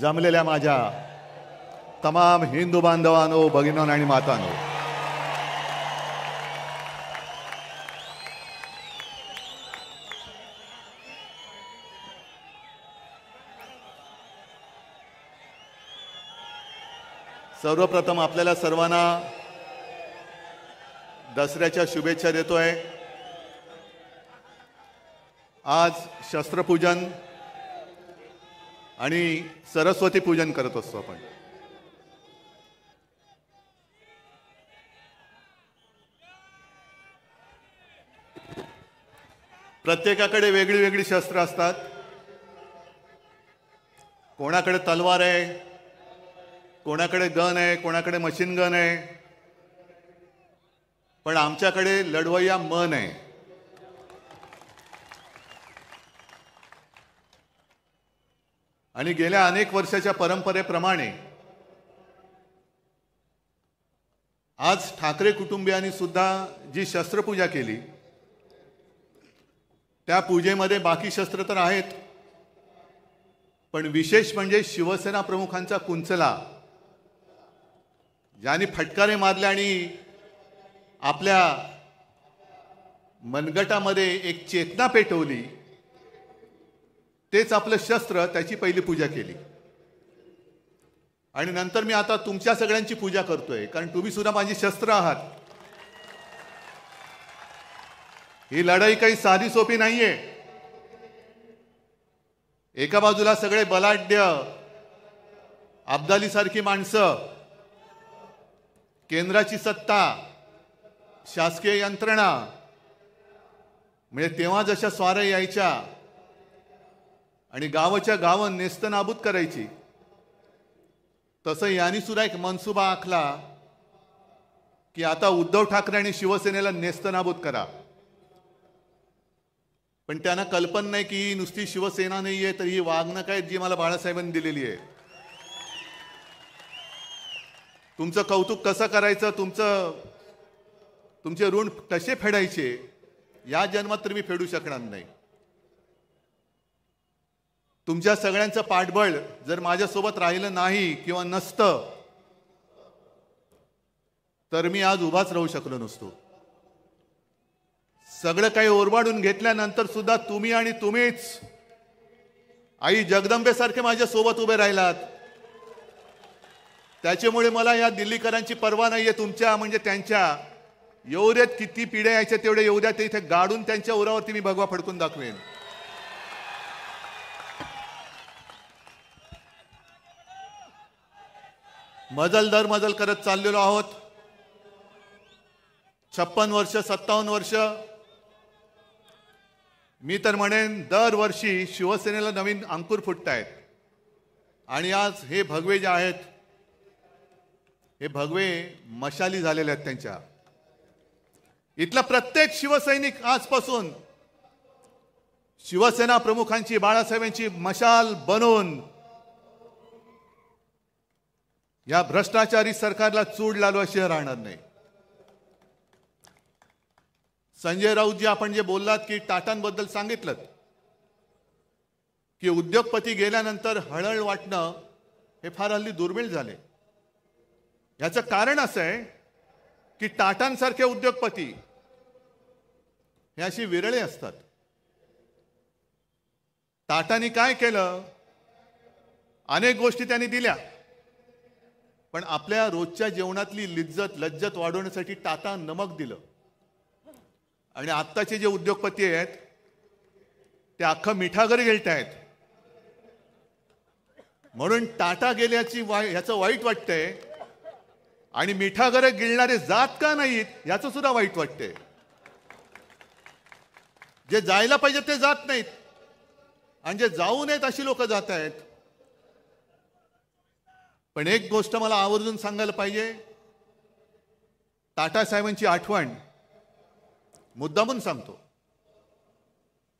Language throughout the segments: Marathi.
जमलेल्या माझ्या तमाम हिंदू बांधवांनो भगिनो आणि मातांनो सर्वप्रथम आपल्याला सर्वांना दसऱ्याच्या शुभेच्छा देतोय आज शस्त्रपूजन आणि सरस्वती पूजन करत असतो आपण प्रत्येकाकडे वेगळी वेगळी शस्त्र असतात कोणाकडे तलवार आहे कोणाकडे गन आहे कोणाकडे मशीन गन आहे पण आमच्याकडे लढवय्या मन आहे आणि गेल्या अनेक वर्षाच्या परंपरेप्रमाणे आज ठाकरे कुटुंबियांनी सुद्धा जी शस्त्रपूजा केली त्या पूजेमध्ये बाकी शस्त्र तर आहेत पण विशेष म्हणजे शिवसेना प्रमुखांचा कुंचला ज्यांनी फटकारे मारले आणि आपल्या मनगटामध्ये एक चेतना पेटवली तेच आपलं शस्त्र त्याची पहिली पूजा केली आणि नंतर मी आता तुमच्या सगळ्यांची पूजा करतोय कारण तुम्ही सुद्धा माझी शस्त्र आहात ही लढाई काही साधी सोपी नाहीये एका बाजूला सगळे बलाढ्य अब्दालीसारखी माणसं केंद्राची सत्ता शासकीय यंत्रणा म्हणजे तेव्हा जशा स्वारे यायच्या आणि गावाच्या गावं नेस्तनाबूत करायची तसं यांनी सुद्धा एक मनसुबा आखला की आता उद्धव ठाकरे आणि शिवसेनेला नेस्तनाबूत करा पण त्यांना कल्पना नाही की नुसती शिवसेना नाही आहे तर ही वागणं काय जी मला बाळासाहेबांनी दिलेली आहे तुमचं कौतुक कसं करायचं तुमचं तुमचे ऋण कसे फेडायचे या जन्मात तर मी फेडू शकणार नाही तुमच्या सगळ्यांचं पाठबळ जर माझ्यासोबत राहिलं नाही किंवा नसतं तर मी आज उभाच राहू शकलो नसतो सगळं काही ओरबाडून घेतल्यानंतर सुद्धा तुम्ही आणि तुम्हीच आई जगदंबेसारखे माझ्या सोबत उभे राहिलात त्याच्यामुळे मला या दिल्लीकरांची पर्वा नाहीये तुमच्या म्हणजे त्यांच्या एवढ्यात किती पिढ्या यायच्या तेवढ्या एवढ्या ते इथे गाडून त्यांच्या उरावरती मी भगवा फडकून दाखवेन मजल दर मजल करत चाललेलो आहोत छप्पन वर्ष सत्तावन्न वर्ष मी तर म्हणेन दरवर्षी शिवसेनेला नवीन अंकुर फुटत आहेत आणि आज हे भगवे जे आहेत हे भगवे मशाली झालेले आहेत त्यांच्या इथला प्रत्येक शिवसैनिक आजपासून शिवसेना प्रमुखांची बाळासाहेबांची मशाल बनवून या भ्रष्टाचारी सरकारला चूड लालवाशिवाय राहणार नाही संजय राऊतजी आपण जे बोललात की टाटांबद्दल सांगितलं की उद्योगपती गेल्यानंतर हळहळ वाटणं हे फार हल्ली दुर्मिळ झाले याचं कारण असं आहे की टाटांसारखे उद्योगपती हे अशी विरळे असतात टाटांनी काय केलं अनेक गोष्टी त्यांनी दिल्या पण आपल्या रोजच्या जेवणातली लिज्जत लज्जत वाढवण्यासाठी टाटा नमक दिलं आणि आत्ताचे जे उद्योगपती आहेत ते अख्खं मिठागर गेलत आहेत म्हणून टाटा गेल्याची वाय ह्याचं वाईट वाटतंय आणि मिठागर गिळणारे जात का नाहीत याचं सुद्धा वाईट वाटतंय जे जायला पाहिजे ते जात नाहीत आणि जे जाऊ नयेत अशी लोक जात आहेत पण एक गोष्ट मला आवर्जून सांगायला पाहिजे टाटा साहेबांची आठवण मुद्दामून सांगतो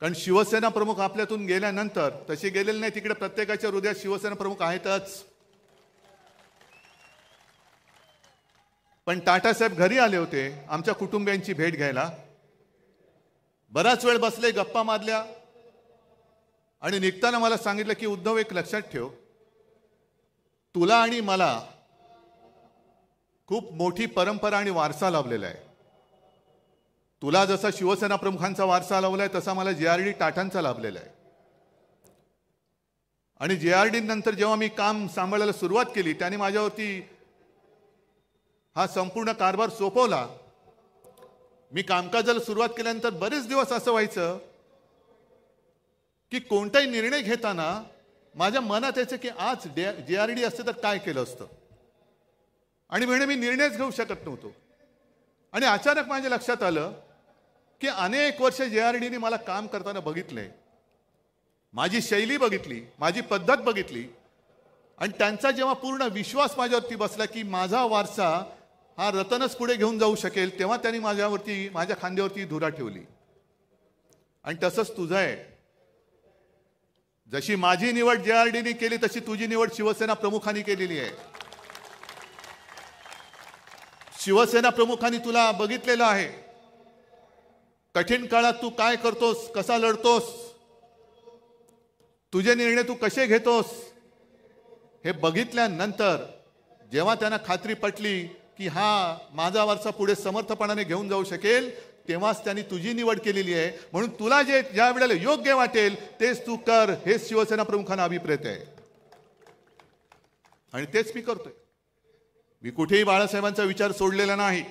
कारण शिवसेना प्रमुख आपल्यातून गेल्यानंतर तसे गेलेले नाही तिकडे प्रत्येकाच्या हृदयात शिवसेना प्रमुख आहेतच पण टाटासाहेब घरी आले होते आमच्या कुटुंबियांची भेट घ्यायला बराच वेळ बसले गप्पा मारल्या आणि निघताना मला सांगितलं की उद्धव एक लक्षात ठेव तुला आणि मला खूप मोठी परंपरा आणि वारसा लाभलेला आहे तुला जसा शिवसेना प्रमुखांचा वारसा लावलाय तसा मला जे आर डी टाटांचा लाभलेला आहे आणि जे आर डी नंतर जेव्हा मी काम सांभाळायला सुरुवात केली त्याने माझ्यावरती हा संपूर्ण कारभार सोपवला मी कामकाजाला सुरुवात केल्यानंतर बरेच दिवस असं व्हायचं की कोणताही निर्णय घेताना माझ्या मनात यायचं की आज डे जे आर डी असतं तर काय केलं असतं आणि म्हणे मी निर्णयच घेऊ शकत नव्हतो आणि अचानक माझ्या लक्षात आलं की अनेक वर्ष जे आर डीने मला काम करताना बघितले माझी शैली बघितली माझी पद्धत बघितली आणि त्यांचा जेव्हा पूर्ण विश्वास माझ्यावरती बसला की माझा वारसा हा रतनच पुढे घेऊन जाऊ शकेल तेव्हा त्यांनी माझ्यावरती माझ्या खांद्यावरती धुरा ठेवली आणि तसंच तुझं आहे जशी माझी निवड जे आर केली तशी तुझी निवड शिवसेना प्रमुखांनी केलेली आहे शिवसेना प्रमुखांनी तुला बघितलेलं आहे कठीण काळात तू काय करतोस कसा लढतोस तुझे निर्णय तू कसे घेतोस हे बघितल्यानंतर जेव्हा त्यांना खात्री पटली की हा माझा वारसा पुढे समर्थपणाने घेऊन जाऊ शकेल तेव्हाच त्यांनी तुझी निवड केलेली आहे म्हणून तुला जे ज्या वेळेला योग्य वाटेल तेच तू कर हेच शिवसेना प्रमुखांना अभिप्रेत आहे आणि तेच मी करतोय मी कुठेही बाळासाहेबांचा विचार सोडलेला नाही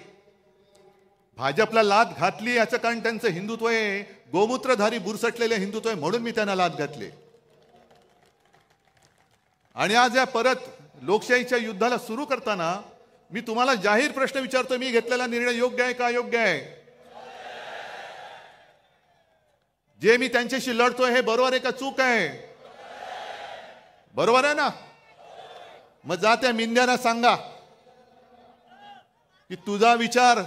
भाजपला लाद घातली याचं कारण त्यांचं हिंदुत्व आहे गोमूत्रधारी बुरसटलेले हिंदुत्व आहे म्हणून मी त्यांना लाद घातले आणि आज या परत लोकशाहीच्या युद्धाला सुरू करताना मी तुम्हाला जाहीर प्रश्न विचारतो मी घेतलेला निर्णय योग्य आहे का योग्य आहे जे मी त्यांच्याशी लढतोय हे बरोबर आहे का चूक आहे बरोबर आहे ना मग जा त्या मिंद्याना सांगा की तुझा विचार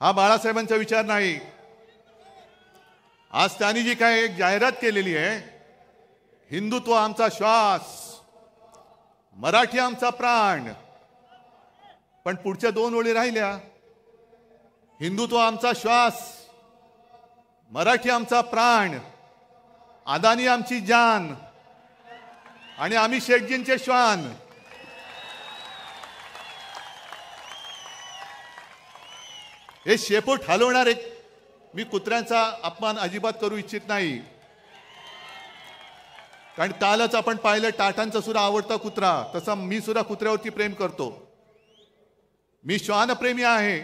हा बाळासाहेबांचा विचार नाही आज त्यांनी जी काय एक जाहिरात केलेली आहे हिंदुत्व आमचा श्वास मराठी आमचा प्राण पण पुढच्या दोन ओळी राहिल्या हिंदुत्व आमचा श्वास मराठी आमचा प्राण आदानी आमची जान आणि आम्ही शेखजींचे श्वान हे शेपूट हलवणारे मी कुत्र्यांचा अपमान अजिबात करू इच्छित नाही कारण कालच आपण पाहिलं टाटांचा सुद्धा आवडता कुत्रा तसा मी सुद्धा कुत्र्यावरती प्रेम करतो मी श्वानप्रेमी आहे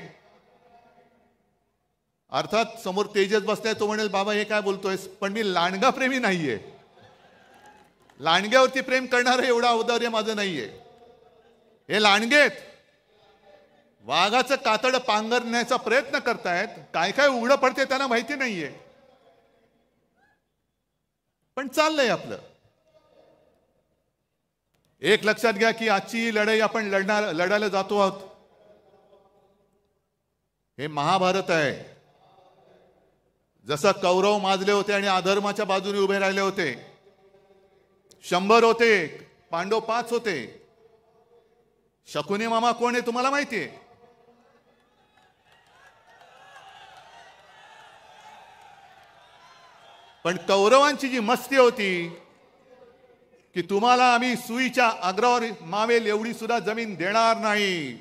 अर्थात समोर तेजस बसताय तो म्हणेल बाबा हे काय बोलतोय पण मी लांडगा प्रेमी नाहीये लांडग्यावरती प्रेम करणार एवढं औदार्य माझं नाहीये हे लांडगेत वाघाचं कातड पांगरण्याचा प्रयत्न करतायत काय काय उघडं पडते त्यांना माहिती नाहीये पण चाललंय आपलं एक लक्षात घ्या की आजची ही लढाई आपण लढणार लढायला जातो आहोत हे महाभारत आहे जसं कौरव माजले होते आणि अधर्माच्या बाजूने उभे राहिले होते शंभर होते पांडव पाच होते शकुनी मामा कोण आहे तुम्हाला माहितीये पण कौरवांची जी मस्ती होती की तुम्हाला आम्ही सुईच्या आग्रावर मावेल एवढी सुद्धा जमीन देणार नाही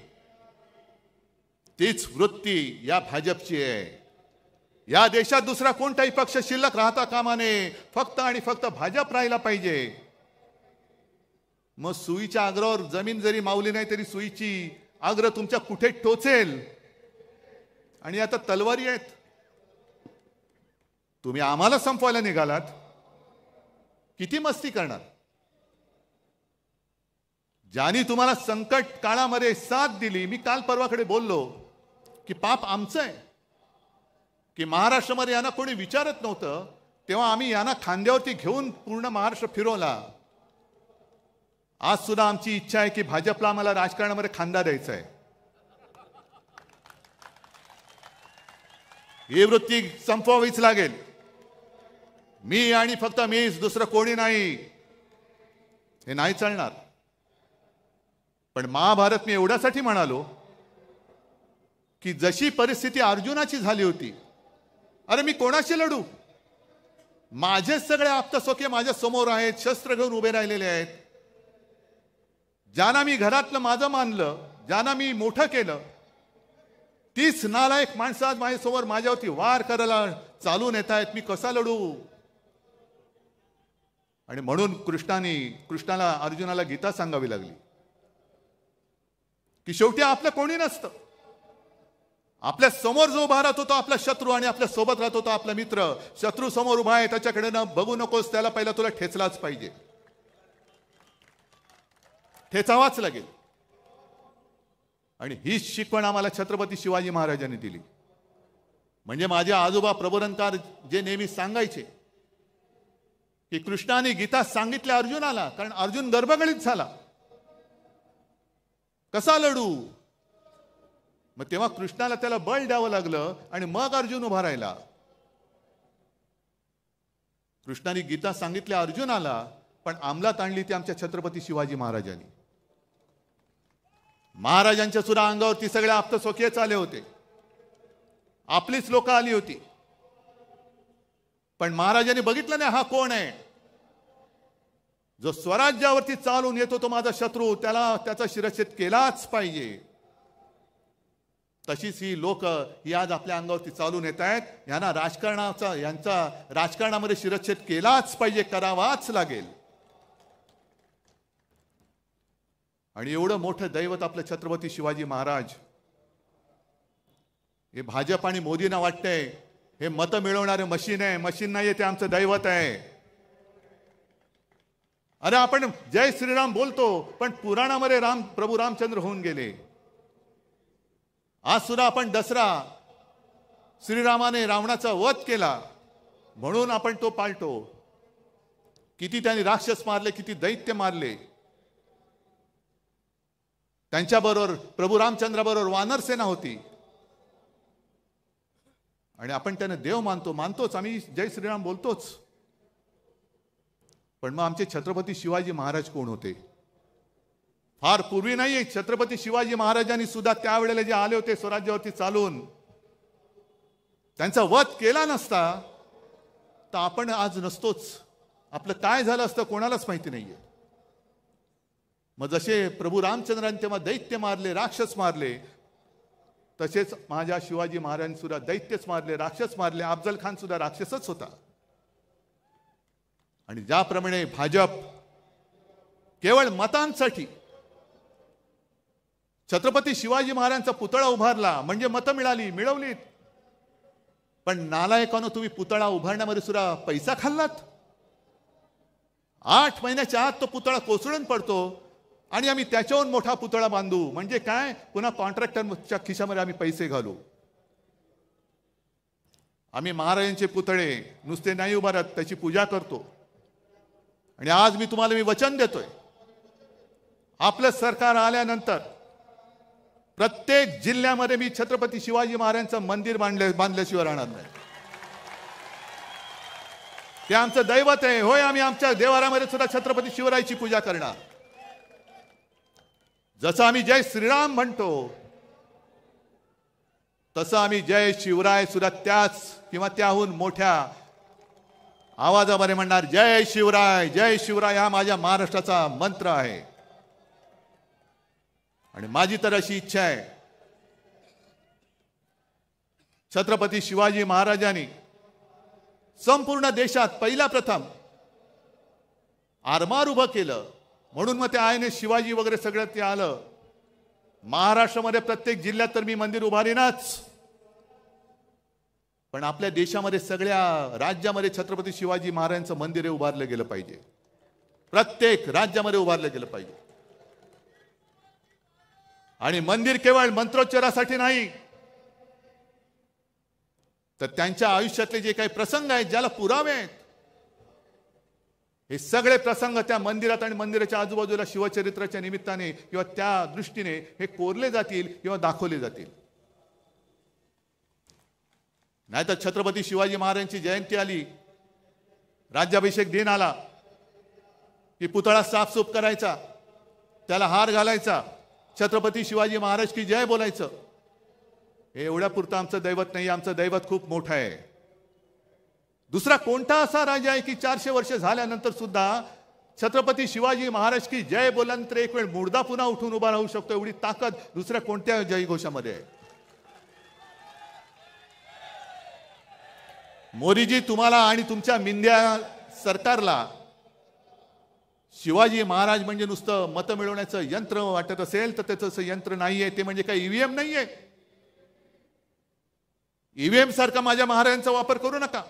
तीच वृत्ती या भाजपची आहे या देशात दुसरा कोणताही पक्ष शिल्लक राहता कामाने फक्त आणि फक्त भाजप राहायला पाहिजे मग सुईच्या आग्रावर जमीन जरी मावली नाही तरी सुईची आग्र तुमच्या कुठे टोचेल आणि आता तलवारी आहेत तुम्ही आम्हाला संपवायला निघालात किती मस्ती करणार ज्यानी तुम्हाला संकट काळामध्ये साथ दिली मी काल परवाकडे बोललो की पाप आमचं आहे की महाराष्ट्रामध्ये यांना कोणी विचारत नव्हतं तेव्हा आम्ही यांना खांद्यावरती घेऊन पूर्ण महाराष्ट्र फिरवला आज सुद्धा आमची इच्छा आहे की भाजपला आम्हाला राजकारणामध्ये खांदा द्यायचा आहे ही वृत्ती संपवावीच लागेल मी आणि फक्त मीच दुसरं कोणी नाही हे नाही चालणार पण महाभारत मी एवढ्यासाठी म्हणालो की जशी परिस्थिती अर्जुनाची झाली होती अरे मी कोणाशी लढू माझेच सगळे आप्तसोखे माझ्या समोर आहेत शस्त्र घेऊन उभे राहिलेले आहेत ज्यांना मी घरातलं माझं मानलं ज्यांना मी मोठं केलं तीच नालायक माणसं आज माझ्यासमोर माझ्यावरती वार करायला चालून येत आहेत मी कसा लढू आणि म्हणून कृष्णाने कृष्णाला अर्जुनाला गीता सांगावी लागली की शेवटी आपलं कोणी नसतं आपल्या समोर जो उभा राहतो तो आपला शत्रू आणि आपल्या सोबत राहतो तो आपला मित्र शत्रू समोर उभा आहे त्याच्याकडे न बघू नकोस त्याला पहिला तुला ठेचलाच पाहिजे ठेचावाच लागेल आणि हीच शिकवण आम्हाला छत्रपती शिवाजी महाराजांनी दिली म्हणजे माझे आजोबा प्रबोधनकार जे नेहमी सांगायचे की कृष्णाने गीता सांगितल्या अर्जुनाला कारण अर्जुन गर्भगळीत झाला कसा लढू मग तेव्हा कृष्णाला त्याला बळ द्यावं लागलं आणि मग अर्जुन उभा राहिला कृष्णाने गीता सांगितल्या अर्जुनाला पण अंमलात आणली ती आमच्या छत्रपती शिवाजी महाराजांनी महाराजांच्या सुद्धा अंगावरती सगळे आप्त स्वकीयच आले होते आपलीच लोक आली होती पण महाराजांनी बघितलं नाही हा कोण आहे जो स्वराज्यावरती चालून येतो तो माझा शत्रू त्याला त्याचा शिरच्छेद केलाच पाहिजे तशीच ही लोक ही आज आपल्या अंगावरती चालून येत आहेत यांना राजकारणाचा यांचा राजकारणामध्ये शिरच्छेद केलाच पाहिजे करावाच लागेल आणि एवढं मोठं दैवत आपलं छत्रपती शिवाजी महाराज हे भाजप आणि मोदींना वाटतंय हे मत मिळवणारे मशीन आहे मशीन नाहीये ते आमचं दैवत आहे अरे आपण जय श्रीराम बोलतो पण पुराणामध्ये राम प्रभू रामचंद्र होऊन गेले आज सुद्धा आपण दसरा श्रीरामाने रावणाचा वध केला म्हणून आपण तो पाळतो किती त्यांनी राक्षस मारले किती दैत्य मारले त्यांच्याबरोबर प्रभू रामचंद्राबरोबर वानर सेना होती आणि आपण त्यांना देव मानतो मानतोच आम्ही जय श्रीराम बोलतोच पण मग आमचे छत्रपती शिवाजी महाराज कोण होते फार पूर्वी नाहीये छत्रपती शिवाजी महाराजांनी सुद्धा त्यावेळेला जे आले होते स्वराज्यावरती चालून त्यांचा वध केला नसता तर आपण आज नसतोच आपलं काय झालं असतं कोणालाच माहिती नाहीये मग जसे प्रभू रामचंद्रांनी तेव्हा दैत्य मारले राक्षस मारले तसेच माझ्या शिवाजी महाराजांनी सुद्धा दैत्यच मारले राक्षस मारले अफजल खान सुद्धा राक्षसच होता आणि ज्याप्रमाणे भाजप केवळ मतांसाठी छत्रपती शिवाजी महाराजांचा पुतळा उभारला म्हणजे मतं मिळाली मिळवलीत पण नालायकानं तुम्ही पुतळा उभारण्यामध्ये सुद्धा पैसा खाल्लात आठ महिन्याच्या आत तो पुतळा कोसळून पडतो आणि आम्ही त्याच्याहून मोठा पुतळा बांधू म्हणजे काय पुन्हा कॉन्ट्रॅक्टरच्या खिशामध्ये आम्ही पैसे घालू आम्ही महाराजांचे पुतळे नुसते नाही उभारत त्याची पूजा करतो आणि आज मी तुम्हाला मी वचन देतोय आपलं सरकार आल्यानंतर प्रत्येक जिल्ह्यामध्ये मी छत्रपती शिवाजी महाराजांचं मंदिर बांधले बांधल्याशिवाय राहणार नाही ते आमचं दैवत आहे होय आम्ही आमच्या देवारामध्ये सुद्धा छत्रपती शिवरायाची पूजा करणार जसं आम्ही जय श्रीराम म्हणतो तसं आम्ही जय शिवराय सुद्धा त्याच किंवा त्याहून मोठ्या आवाजामध्ये म्हणणार जय शिवराय जय शिवराय हा माझ्या महाराष्ट्राचा मंत्र आहे आणि माझी तर अशी इच्छा आहे छत्रपती शिवाजी महाराजांनी संपूर्ण देशात पहिला प्रथम आरमार उभं केलं म्हणून मग ते आयने शिवाजी वगैरे सगळं ते आलं महाराष्ट्रामध्ये प्रत्येक जिल्ह्यात तर मी मंदिर उभारीनच पण आपल्या देशामध्ये सगळ्या राज्यामध्ये छत्रपती शिवाजी महाराजांचं मंदिर उभारलं गेलं पाहिजे प्रत्येक राज्यामध्ये उभारलं गेलं पाहिजे आणि मंदिर केवळ मंत्रोच्चारासाठी नाही तर त्यांच्या आयुष्यातले जे काही प्रसंग आहेत ज्याला पुरावे आहेत हे सगळे प्रसंग त्या मंदिरात आणि मंदिराच्या आजूबाजूला शिवचरित्राच्या निमित्ताने किंवा त्या दृष्टीने हे कोरले जातील किंवा दाखवले जातील नाहीतर छत्रपती शिवाजी महाराजांची जयंती आली राज्याभिषेक दिन आला की पुतळा साफसूफ करायचा त्याला हार घालायचा छत्रपती शिवाजी महाराज की जय बोलायचं हे एवढ्या पुरतं आमचं दैवत नाही आमचं दैवत खूप मोठं आहे दुसरा कोणता असा राजा आहे की चारशे वर्ष झाल्यानंतर सुद्धा छत्रपती शिवाजी महाराज की जय बोल्यानंतर एक वेळ मुर्दा पुन्हा उठून उभा राहू शकतो एवढी ताकद दुसऱ्या कोणत्या जयघोषामध्ये आहे मोदीजी तुम्हाला आणि तुमच्या मिंद्या सरकारला शिवाजी महाराज म्हणजे नुसतं मतं मिळवण्याचं यंत्र वाटत असेल तर त्याचं असं यंत्र नाही आहे ते म्हणजे काय ईव्हीएम e नाही आहे ईव्हीएम e सारखा माझ्या महाराजांचा वापर करू नका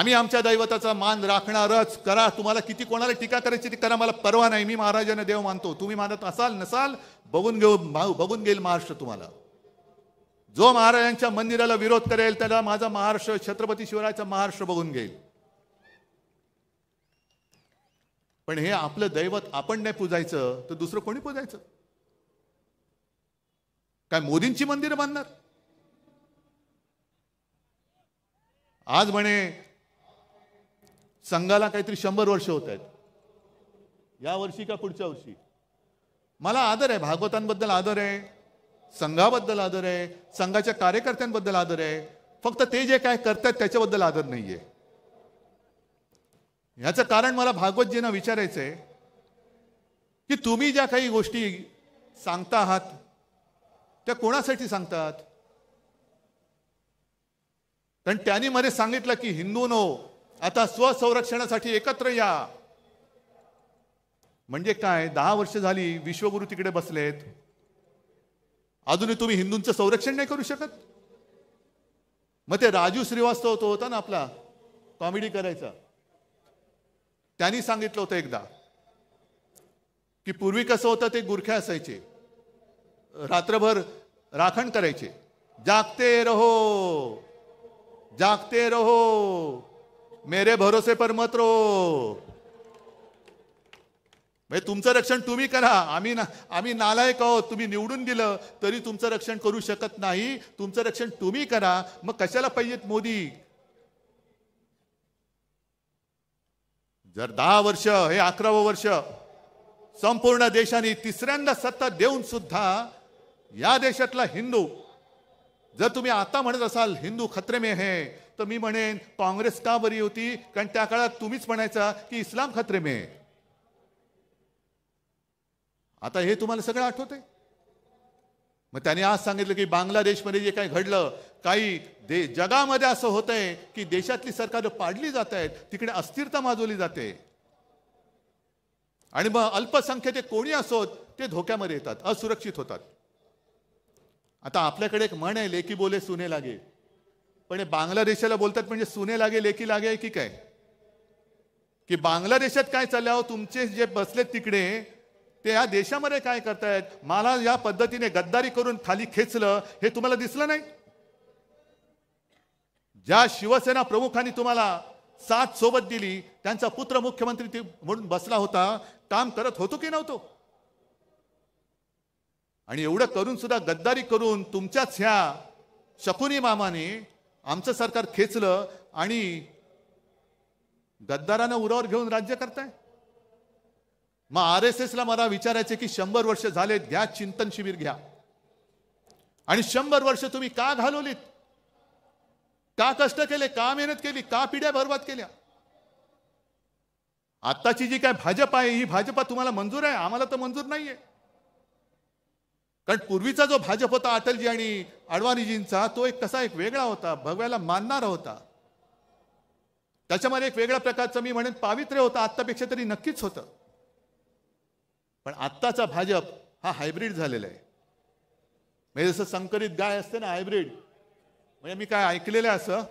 आम्ही आमच्या दैवताचा मान राखणारच करा तुम्हाला किती कोणाला टीका करायची ती करा मला परवा नाही मी महाराजांना देव मानतो तुम्ही मानत असाल नसाल बघून घेऊ बघून घेईल महाराष्ट्र तुम्हाला जो महाराजांच्या मंदिराला विरोध करेल त्याला माझा महाराष्ट्र छत्रपती शिवरायाचा महाराष्ट्र बघून घेईल पण हे आपलं दैवत आपण नाही पूजायचं तर दुसरं कोणी पूजायचं काय मोदींची मंदिर बांधणार आज म्हणे संघाला काहीतरी शंभर वर्ष होत आहेत या वर्षी का पुढच्या वर्षी मला आदर आहे भागवतांबद्दल आदर आहे संघाबद्दल आदर आहे संघाच्या कार्यकर्त्यांबद्दल आदर आहे फक्त ते जे काय करतात त्याच्याबद्दल आदर नाहीये याचं कारण मला भागवतजींना विचारायचं आहे की तुम्ही ज्या काही गोष्टी सांगता आहात त्या कोणासाठी सांगतात कारण त्यांनी मध्ये सांगितलं की नो आता स्वसंरक्षणासाठी एकत्र या म्हणजे काय दहा वर्ष झाली विश्वगुरु तिकडे बसलेत अजूनही तुम्ही हिंदूंचं संरक्षण नाही करू शकत मग ते राजू श्रीवास्तव तो होता ना आपला कॉमेडी करायचा त्यांनी सांगितलं होतं एकदा की पूर्वी कसं होतं ते गुरख्या असायचे रात्रभर राखण करायचे जागते रहो जागते रहो मेरे भरोसे पर मत रो म्हणजे तुमचं रक्षण तुम्ही करा आम्ही ना आम्ही नालायक आहोत तुम्ही निवडून दिलं तरी तुमचं रक्षण करू शकत नाही तुमचं रक्षण तुम्ही करा मग कशाला पाहिजेत मोदी जर दहा वर्ष हे अकरावं वर्ष संपूर्ण देशाने तिसऱ्यांदा सत्ता देऊन सुद्धा या देशातला हिंदू जर तुम्ही आता म्हणत असाल हिंदू खत्रे में हे तर मी म्हणेन काँग्रेस का बरी होती कारण त्या काळात तुम्हीच म्हणायचा की इस्लाम खतरे में आता हे तुम्हाला सगळं आठवतंय मग त्याने आज सांगितलं की बांगलादेशमध्ये जे काही घडलं काही दे जगामध्ये असं होतंय की देशातली सरकार पाडली जात आहेत तिकडे अस्थिरता माजवली जाते आणि मग अल्पसंख्य कोणी असोत ते धोक्यामध्ये येतात असुरक्षित होतात आता आपल्याकडे एक म्हण आहे लेकी बोले सुने लागे पण हे बांगलादेशाला बोलतात म्हणजे सुने लागे लेकी लागे की काय की बांगलादेशात काय चाललं तुमचे जे बसलेत तिकडे ते या देशामध्ये काय करतायत मला या पद्धतीने गद्दारी करून खाली खेचलं हे तुम्हाला दिसलं नाही ज्या शिवसेना प्रमुखांनी तुम्हाला साथ सोबत दिली त्यांचा पुत्र मुख्यमंत्री म्हणून बसला होता काम करत होतो की नव्हतो आणि एवढं करून सुद्धा गद्दारी करून तुमच्याच ह्या शकुनी मामाने आमचं सरकार खेचलं आणि गद्दारानं उरावर घेऊन राज्य करताय मग आर एस एसला मला विचारायचे की शंभर वर्ष झाले घ्या चिंतन शिबिर घ्या आणि शंभर वर्ष तुम्ही का घालवलीत का कष्ट केले का मेहनत केली का पिढ्या बर्बाद केल्या आत्ताची जी काय भाजप आहे ही भाजपा तुम्हाला मंजूर आहे आम्हाला तर मंजूर नाहीये कारण पूर्वीचा जो भाजप होता अटलजी आणि अडवाणीजींचा तो एक कसा एक वेगळा होता भगव्याला मानणारा होता त्याच्यामध्ये एक वेगळ्या प्रकारचं मी म्हणेन पावित्र्य होतं आत्तापेक्षा तरी नक्कीच होतं पण आत्ताचा भाजप हा हायब्रिड झालेला आहे म्हणजे जसं संकरित गाय असते ना हायब्रिड म्हणजे मी काय ऐकलेलं असं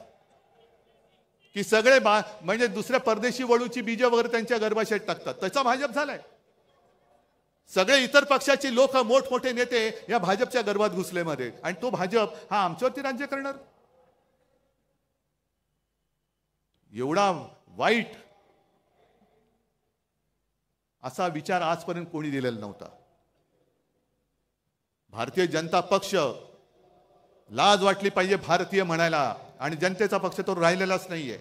की सगळे बा म्हणजे दुसऱ्या परदेशी वळूची बीज वगैरे त्यांच्या गर्भाशयात टाकतात त्याचा भाजप झालाय सगळे इतर पक्षाचे लोक मोठमोठे नेते या भाजपच्या गर्भात घुसले मध्ये आणि तो भाजप हा आमच्यावरती राज्य करणार एवढा वाईट असा विचार आजपर्यंत कोणी दिलेला नव्हता भारतीय जनता पक्ष लाज वाटली पाहिजे भारतीय म्हणायला आणि जनतेचा पक्ष तो राहिलेलाच नाहीये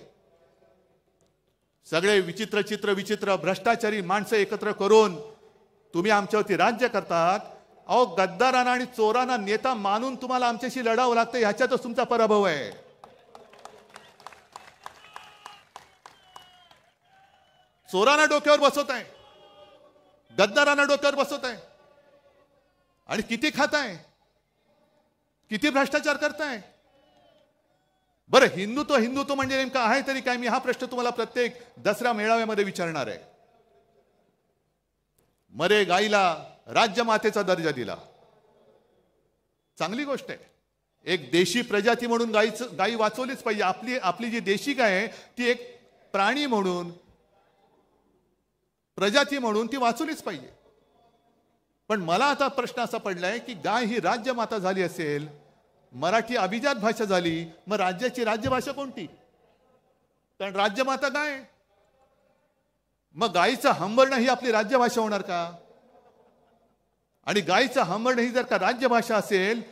सगळे विचित्र चित्र विचित्र भ्रष्टाचारी माणसं एकत्र करून तुम्ही आमच्यावरती राज्य करतात अहो गद्दारांना आणि चोरांना नेता मानून तुम्हाला आमच्याशी लढावं लागतं ह्याच्यातच तुमचा पराभव आहे चोरांना डोक्यावर बसवत आहे गद्दारांना डोक्यावर बसवत आहे आणि किती आहे किती भ्रष्टाचार करताय बरं हिंदुत्व हिंदुत्व म्हणजे नेमका आहे तरी काय मी हा प्रश्न तुम्हाला प्रत्येक दसरा मेळाव्यामध्ये विचारणार आहे मरे गाईला राज्यमातेचा दर्जा दिला चांगली गोष्ट आहे एक देशी प्रजाती म्हणून गाईच गाई वाचवलीच पाहिजे आपली आपली जी देशी गाय आहे ती एक प्राणी म्हणून प्रजाती म्हणून ती वाचवलीच पाहिजे पण मला आता प्रश्न असा पडलाय की गाय ही राज्यमाता झाली असेल मराठी अभिजात भाषा झाली मग राज्याची राज्यभाषा कोणती कारण राज्यमाता गाय मग गायीचं हंबरणं ही आपली राज्यभाषा होणार का आणि गायीचं हंबरण ही जर का राज्यभाषा असेल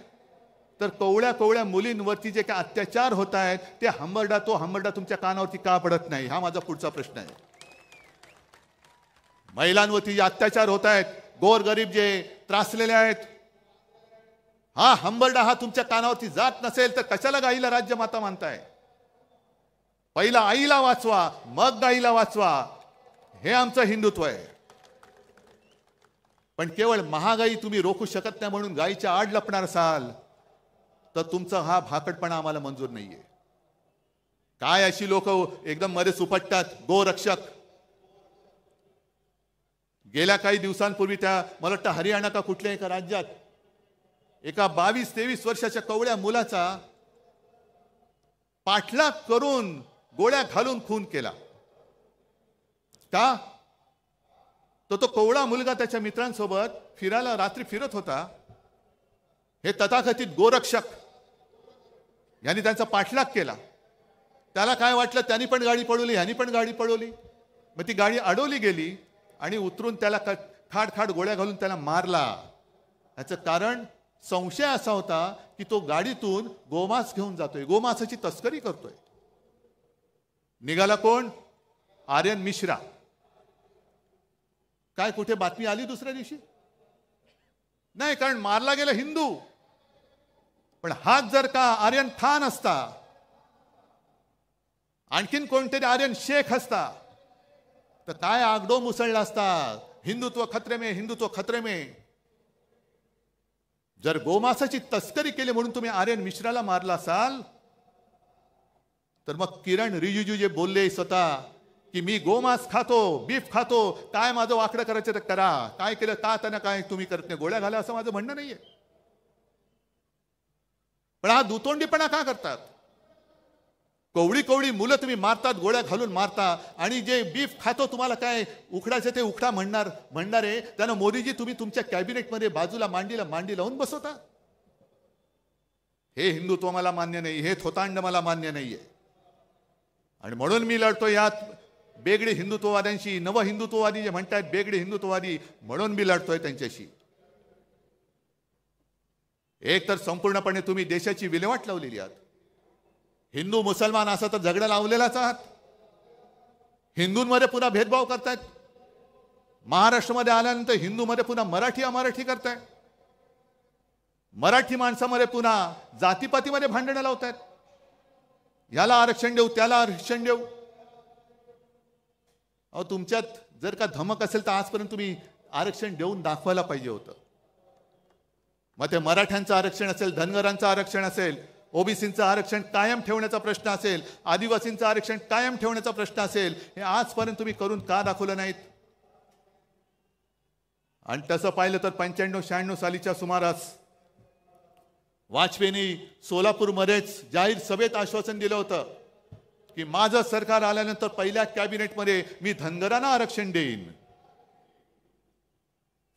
तर कोवळ्या कोवळ्या मुलींवरती जे काय अत्याचार होत आहेत ते हंबरडा तो हंबरडा तुमच्या कानावरती का पडत नाही हा माझा पुढचा प्रश्न आहे महिलांवरती जे अत्याचार होत आहेत गोरगरीब जे त्रासलेले आहेत हा हंबरडा हा तुमच्या कानावरती जात नसेल तर कशाला गाईला राज्यमाता मानताय पहिला आईला वाचवा मग गाईला वाचवा हे आमचं हिंदुत्व आहे पण केवळ महागाई तुम्ही रोखू शकत नाही म्हणून गाईच्या आड लपणार असाल तर तुमचा हा भाकडपणा आम्हाला मंजूर नाहीये काय अशी लोक एकदम मध्ये सुपटतात गोरक्षक गेल्या काही दिवसांपूर्वी त्या मला वाटतं हरियाणा का कुठल्या एका राज्यात एका बावीस तेवीस वर्षाच्या कवळ्या मुलाचा पाठलाग करून गोळ्या घालून खून केला का तो तो कवळा मुलगा त्याच्या मित्रांसोबत फिरायला रात्री फिरत होता हे तथाकथित गोरक्षक यांनी त्यांचा पाठलाग केला त्याला काय वाटलं त्यांनी पण गाडी पळवली ह्यांनी पण गाडी पळवली मग ती गाडी अडवली गेली आणि उतरून त्याला खाड खाड गोळ्या घालून त्याला मारला याचं कारण संशय असा होता की तो गाडीतून गोमास घेऊन जातोय गोमासाची तस्करी करतोय निघाला कोण आर्यन मिश्रा काय कुठे बातमी आली दुसऱ्या दिवशी नाही कारण मारला गेला हिंदू पण हाच जर का आर्यन खान असता आणखीन कोणतरी आर्यन शेख असता तर काय आगडो मुसळला असता हिंदुत्व खत्रे मे हिंदुत्व खत्रे मे जर गोमासाची तस्करी केली म्हणून तुम्ही आर्यन मिश्राला मारला असाल तर मग किरण रिजिजू जे बोलले स्वतः की मी गोमास खातो बीफ खातो काय माझं वाकडं करायचं तर करा काय केलं का त्यांना काय तुम्ही करत नाही गोळ्या घाला असं माझं म्हणणं नाहीये पण हा दुतोंडीपणा का करतात कवळी कवळी मुलं तुम्ही मारतात गोळ्या घालून मारता आणि जे बीफ खातो तुम्हाला काय उखडायचं ते उखडा म्हणणार म्हणणार आहे त्यानं मोदीजी तुम्ही तुमच्या कॅबिनेटमध्ये बाजूला मांडीला मांडी लावून बसवता हे हिंदुत्व मला मान्य नाही हे थोतांड मला मान्य नाही आहे आणि म्हणून मी लढतो यात बेगडे हिंदुत्ववाद्यांशी नव हिंदुत्ववादी जे म्हणतात बेगडे हिंदुत्ववादी म्हणून मी लढतोय त्यांच्याशी एक तर संपूर्णपणे तुम्ही देशाची विल्हेवाट लावलेली आहात हिंदू मुसलमान असं तर झगडा लावलेलाच आहात हिंदूंमध्ये पुन्हा भेदभाव करतायत महाराष्ट्रामध्ये आल्यानंतर हिंदूमध्ये पुन्हा मराठी अमराठी करताय मराठी माणसामध्ये पुन्हा जातीपातीमध्ये भांडणं लावतायत याला आरक्षण देऊ त्याला आरक्षण देऊ अहो तुमच्यात जर का धमक असेल तर आजपर्यंत तुम्ही आरक्षण देऊन दाखवायला पाहिजे होतं मग ते मराठ्यांचं आरक्षण असेल धनगरांचं आरक्षण असेल ओबीसींचं आरक्षण कायम ठेवण्याचा प्रश्न असेल आदिवासींचं आरक्षण कायम ठेवण्याचा प्रश्न असेल हे आजपर्यंत तुम्ही करून का दाखवलं नाहीत आणि तसं पाहिलं तर पंच्याण्णव शहाण्णव सालीच्या सुमारास वाजपेयींनी सोलापूरमध्येच जाहीर सभेत आश्वासन दिलं होतं की माझं सरकार आल्यानंतर पहिल्या कॅबिनेटमध्ये मी धनगरांना आरक्षण देईन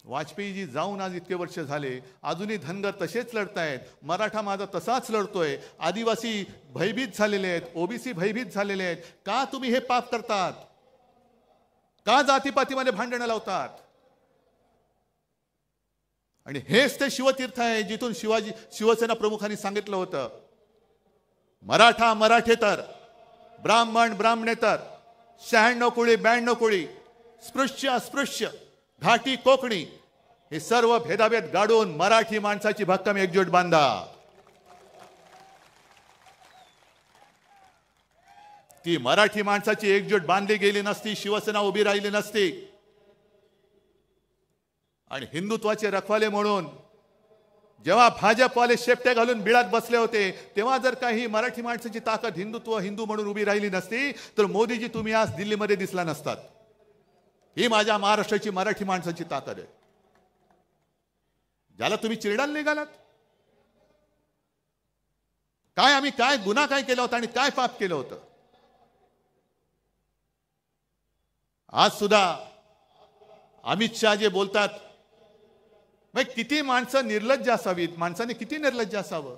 वाजपेयीजी जाऊन आज इतके वर्ष झाले अजूनही धनगर तसेच लढत आहेत मराठा माझा तसाच लढतोय आदिवासी भयभीत झालेले आहेत ओबीसी भयभीत झालेले आहेत का तुम्ही हे पाप करतात का जातीपातीमध्ये भांडणं लावतात आणि हेच ते शिवतीर्थ आहे जिथून शिवाजी शिवसेना प्रमुखांनी सांगितलं होतं मराठा मराठेतर ब्राह्मण ब्राह्मणेतर शहाण्णव कोळी ब्याण्णव कोळी स्पृश्य अस्पृश्य घाटी कोकणी हे सर्व भेदाभेद गाडून मराठी माणसाची भक्कम एकजूट बांधा ती मराठी माणसाची एकजूट बांधली गेली नसती शिवसेना उभी राहिली नसती आणि हिंदुत्वाचे रखवाले म्हणून जेव्हा भाजपवाले शेपट्या घालून बिळात बसले होते तेव्हा जर काही मराठी माणसाची ताकद हिंदुत्व हिंदू म्हणून उभी राहिली नसती तर मोदीजी तुम्ही आज दिल्लीमध्ये दिसला नसतात ही माझ्या महाराष्ट्राची मराठी माणसाची ताकद आहे ज्याला तुम्ही चिरडाल निघालात काय आम्ही काय गुन्हा काय केला होता आणि काय पाप केलं होतं आज सुद्धा अमित शहा जे बोलतात मग किती माणसं निर्लज्ज असावीत माणसाने किती निर्लज्ज असावं